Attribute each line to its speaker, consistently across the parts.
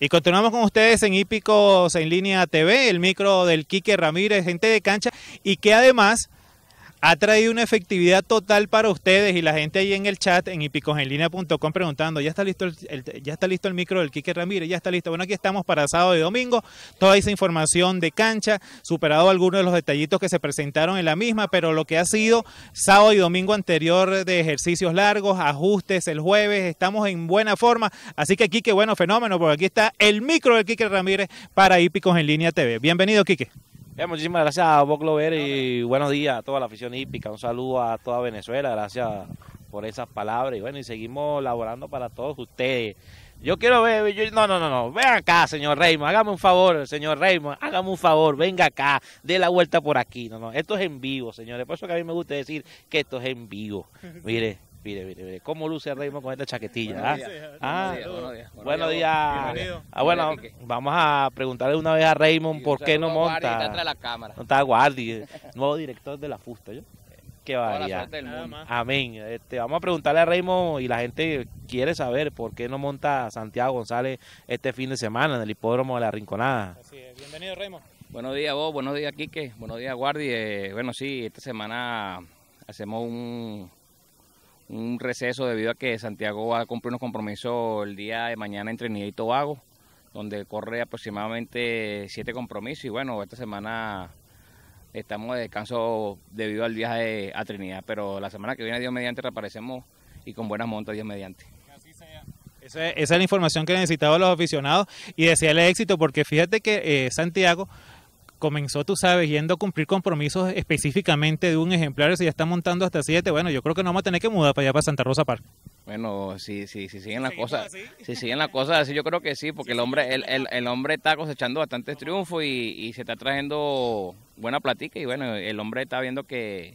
Speaker 1: Y continuamos con ustedes en Hípicos en Línea TV, el micro del Quique Ramírez, gente de cancha, y que además ha traído una efectividad total para ustedes y la gente ahí en el chat en hipicosenlinea.com preguntando, ya está listo el, ya está listo el micro del Quique Ramírez, ya está listo. Bueno, aquí estamos para sábado y domingo, toda esa información de cancha, superado algunos de los detallitos que se presentaron en la misma, pero lo que ha sido sábado y domingo anterior de ejercicios largos, ajustes el jueves, estamos en buena forma, así que Quique, bueno, fenómeno, porque aquí está el micro del Quique Ramírez para Hípicos en Línea TV. Bienvenido, Quique.
Speaker 2: Eh, muchísimas gracias a vos, Glover y buenos días a toda la afición hípica. Un saludo a toda Venezuela. Gracias por esas palabras. Y bueno, y seguimos laborando para todos ustedes. Yo quiero ver, no, no, no, no, ven acá, señor Reyma. hágame un favor, señor Raymond, hágame un favor, venga acá, dé la vuelta por aquí, no, no, esto es en vivo, señores, por eso que a mí me gusta decir que esto es en vivo, mire, Mire, mire, cómo luce Raymond con esta chaquetilla. Buenos ¿ah? días. Ah, buenos días. Ah, bueno, vamos a preguntarle una vez a Raymond por qué no monta. Está de la cámara. No está Guardi, nuevo director de la Fusta. ¿yo? Que vaya. Amén. Este, vamos a preguntarle a Raymond y la gente quiere saber por qué no monta Santiago González este fin de semana en el hipódromo de la Rinconada. Así
Speaker 1: Bienvenido, Raymond.
Speaker 3: Buenos días vos, buenos días Quique, buenos días Guardi. Eh, bueno, sí, esta semana hacemos un, un receso debido a que Santiago va a cumplir unos compromisos el día de mañana en Trinidad y Tobago, donde corre aproximadamente siete compromisos y bueno, esta semana estamos de descanso debido al viaje a Trinidad, pero la semana que viene Dios mediante reaparecemos y con buenas montas Dios mediante.
Speaker 1: Esa, es la información que necesitaban los aficionados y desearle éxito porque fíjate que eh, Santiago comenzó, tú sabes, yendo a cumplir compromisos específicamente de un ejemplar, si ya está montando hasta siete, bueno, yo creo que no vamos a tener que mudar para allá, para Santa Rosa Park.
Speaker 3: Bueno, si, si, si siguen las cosas, si siguen las cosas así, yo creo que sí, porque el hombre el, el, hombre está cosechando bastantes triunfos y, se está trayendo buena platica y bueno, el hombre está viendo que,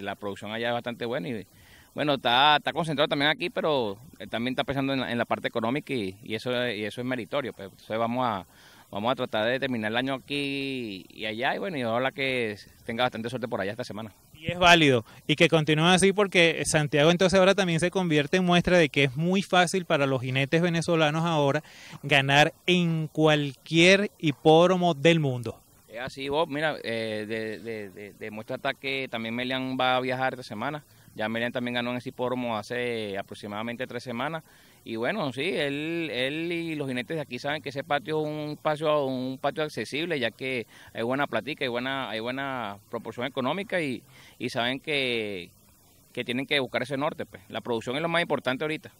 Speaker 3: la producción allá es bastante buena y bueno, está, está concentrado también aquí, pero eh, también está pensando en la, parte económica y, eso, y eso es meritorio, pues, entonces vamos a vamos a tratar de terminar el año aquí y allá y bueno, y ojalá que
Speaker 1: tenga bastante suerte por allá esta semana. Y es válido y que continúe así porque Santiago entonces ahora también se convierte en muestra de que es muy fácil para los jinetes venezolanos ahora ganar en cualquier hipódromo del mundo.
Speaker 3: Es así, Bob. Mira, eh, de, de, de, de, también Melian va a viajar esta semana. Ya Melian también ganó en ese hipódromo hace aproximadamente tres semanas y bueno, sí, él, él y los jinetes de aquí saben que ese patio es un patio, un patio accesible, ya que hay buena platica, hay buena, hay buena proporción económica y, saben que, que tienen que buscar ese norte. Pues. La producción es lo más importante ahorita.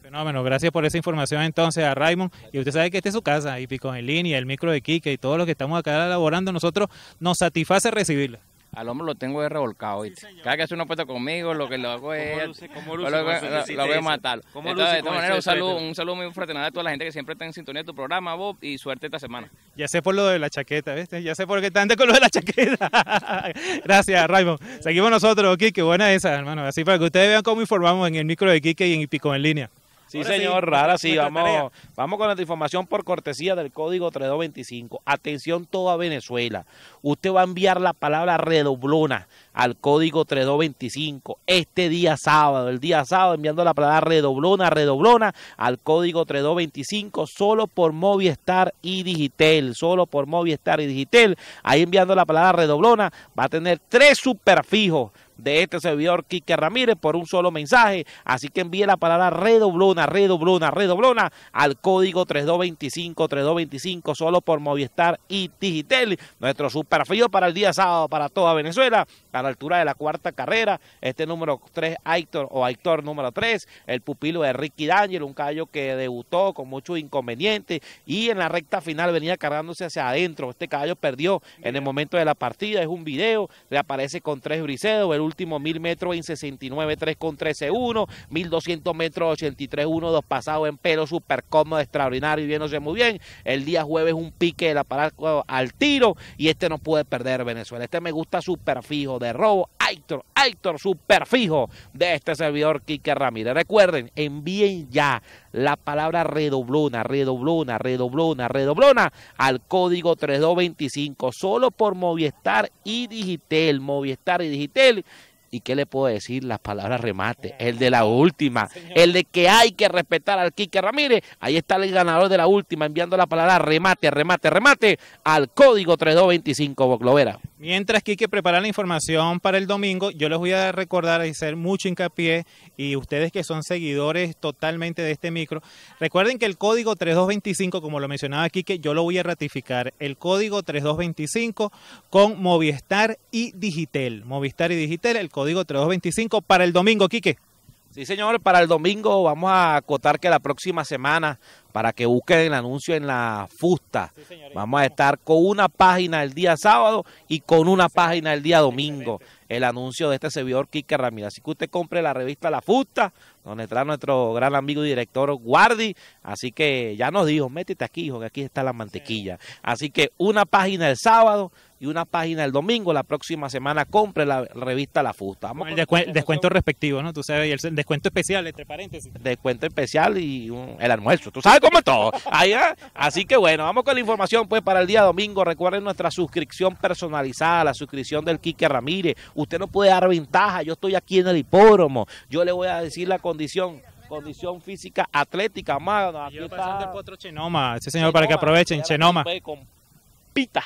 Speaker 1: fenómeno, gracias por esa información entonces a Raymond. Y usted sabe que esta es su casa, y Pico en línea, el micro de Kike y todo lo que estamos acá elaborando, nosotros nos satisface recibirla
Speaker 3: al hombre lo tengo de revolcado. Cada que hace una apuesta conmigo, lo que lo hago es. lo, voy a matar. de todas maneras, un saludo, un saludo muy fraternal a toda la gente que siempre está en sintonía de tu programa, Bob, y suerte esta semana.
Speaker 1: Ya sé por lo de la chaqueta, ¿viste? Ya sé por qué están con lo de la chaqueta. Gracias, Raymond. Seguimos nosotros, Kike. Buena esa, hermano. Así para que ustedes vean cómo informamos en el micro de Kike y en Pico en línea. Sí, señor, ahora rara sí. Vamos,
Speaker 2: vamos con la información por cortesía del código 3225. Atención toda Venezuela. Usted va a enviar la palabra redoblona al código 3225 este día sábado. El día sábado enviando la palabra redoblona, redoblona al código 3225 solo por Movistar y Digitel. Solo por Movistar y Digitel. Ahí enviando la palabra redoblona va a tener tres superfijos de este servidor Quique Ramírez por un solo mensaje. Así que envíe la palabra redoblona, redoblona, redoblona al código 3225, 3225, solo por Movistar y Digitel. Nuestro superfíos para el día sábado para toda Venezuela, a la altura de la cuarta carrera. Este número 3, Aitor o Aitor número 3, el pupilo de Ricky Daniel un caballo que debutó con muchos inconvenientes y en la recta final venía cargándose hacia adentro. Este caballo perdió en el momento de la partida, es un video, le aparece con tres briseos. el último 1000 metros en 69, 3 con 13, 1, 1200 metros 83, 1, 2 pasados en pelo, súper cómodo, extraordinario, viéndose muy bien. El día jueves un pique de la parada al tiro y este no puede perder Venezuela. Este me gusta súper fijo de robo Héctor, Héctor, superfijo de este servidor Kike Ramírez. Recuerden, envíen ya la palabra redoblona, redoblona, redoblona, redoblona al código 3225, solo por Movistar y digital, Movistar y digital. ¿Y qué le puedo decir? Las palabras remate, el de la última, el de que hay que respetar al Quique Ramírez. Ahí está el ganador de la última, enviando la palabra remate, remate, remate al código 3225 Boclovera.
Speaker 1: Mientras Quique prepara la información para el domingo, yo les voy a recordar y hacer mucho hincapié, y ustedes que son seguidores totalmente de este micro, recuerden que el código 3225, como lo mencionaba Quique, yo lo voy a ratificar. El código 3225 con Movistar y Digitel. Movistar y Digitel, el código 3225 para el domingo, Quique.
Speaker 2: Sí, señor, para el domingo vamos a acotar que la próxima semana, para que busquen el anuncio en la fusta, vamos a estar con una página el día sábado y con una página el día domingo. El anuncio de este servidor Quique Ramírez. Así que usted compre la revista La Fusta donde está nuestro gran amigo y director Guardi. Así que ya nos dijo, métete aquí, hijo, que aquí está la mantequilla. Así que una página el sábado y una página el domingo. La próxima semana compre la revista La Fusta. el descuento respectivo, ¿no? Tú sabes, el descuento especial, entre paréntesis. Descuento especial y el almuerzo. Tú sabes cómo es todo. Así que bueno, vamos con la información pues para el día domingo. Recuerden nuestra suscripción personalizada, la suscripción del Quique Ramírez. Usted no puede dar ventaja. Yo estoy aquí en el hipódromo. Yo le voy a decir la condición condición física atlética más. Aquí Chenoma,
Speaker 1: ese señor para que aprovechen, Chenoma. pita.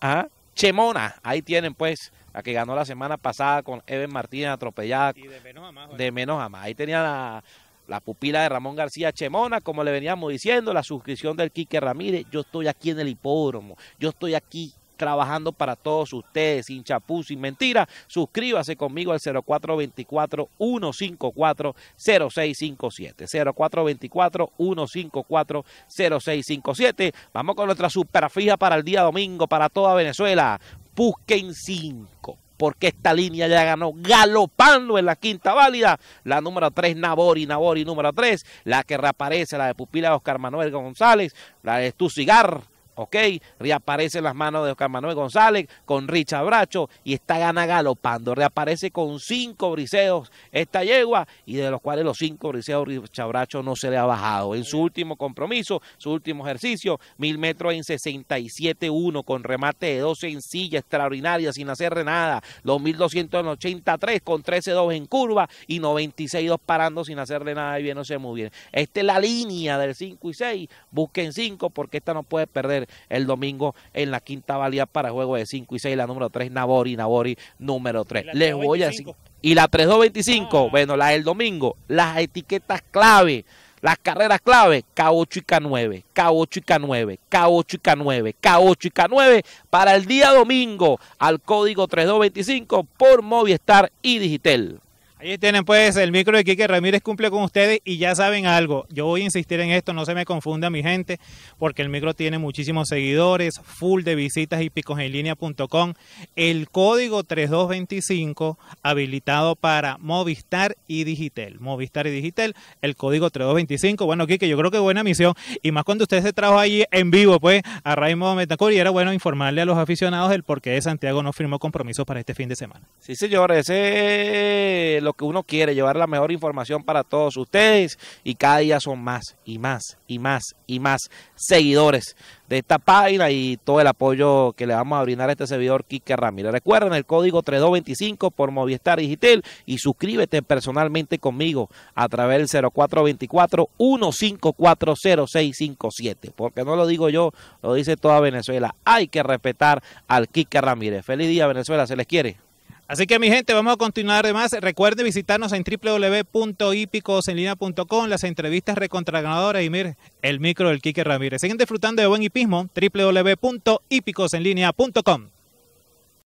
Speaker 1: Ah, Chemona,
Speaker 2: ahí tienen pues la que ganó la semana pasada con Eben Martínez atropellada. Y de menos a más. Ahí tenía la, la pupila de Ramón García Chemona, como le veníamos diciendo, la suscripción del Quique Ramírez. Yo estoy aquí en el hipódromo, yo estoy aquí trabajando para todos ustedes, sin chapú, sin mentira. Suscríbase conmigo al 0424-154-0657. 0424-154-0657. Vamos con nuestra fija para el día domingo, para toda Venezuela. Busquen 5 porque esta línea ya ganó galopando en la quinta válida. La número 3, Nabori, Nabori número 3, la que reaparece, la de Pupila Oscar Manuel González, la de Cigar. ¿ok? Reaparece en las manos de Oscar Manuel González con Richard Bracho y está gana galopando. Reaparece con cinco briseos esta yegua y de los cuales los cinco briseos Richard Bracho no se le ha bajado. En su último compromiso, su último ejercicio, mil metros en 67-1 con remate de dos silla extraordinaria, sin hacer nada. Los 1283 con 13-2 en curva y 96-2 parando sin hacerle nada y bien, no se muy bien. Esta es la línea del 5 y 6. Busquen 5 porque esta no puede perder el domingo en la quinta valía para juego de 5 y 6, la número 3, Nabori, Nabori número 3. Les voy a decir. Y la 3225, ah. bueno, la del domingo, las etiquetas clave. Las carreras clave, K8 y K9, K8 y K9, K8 y K9, K8 y K9 para el día domingo al código 3225 por Movistar y Digitel.
Speaker 1: Ahí tienen pues el micro de Quique Ramírez cumple con ustedes y ya saben algo, yo voy a insistir en esto, no se me confunda mi gente, porque el micro tiene muchísimos seguidores, full de visitas y picos en línea.com, el código 3225 habilitado para Movistar y Digitel, Movistar y Digitel, el código 3225, bueno Quique, yo creo que buena misión, y más cuando usted se trajo allí en vivo pues a Raimundo Metacor y era bueno informarle a los aficionados el por qué Santiago no firmó compromisos para este fin de semana.
Speaker 2: Sí señor, ese lo que uno quiere, llevar la mejor información para todos ustedes y cada día son más y más y más y más seguidores de esta página y todo el apoyo que le vamos a brindar a este servidor Kike Ramírez. Recuerden el código 3225 por Movistar Digital y suscríbete personalmente conmigo a través del 0424-1540657. Porque no lo digo yo, lo dice toda Venezuela. Hay que respetar al Kike Ramírez.
Speaker 1: Feliz día Venezuela, se les quiere. Así que mi gente, vamos a continuar además. Recuerde visitarnos en www.hipicosenlinea.com, las entrevistas recontraganadoras y mir el micro del Quique Ramírez. Siguen disfrutando de buen hipismo, www.hipicosenlinea.com.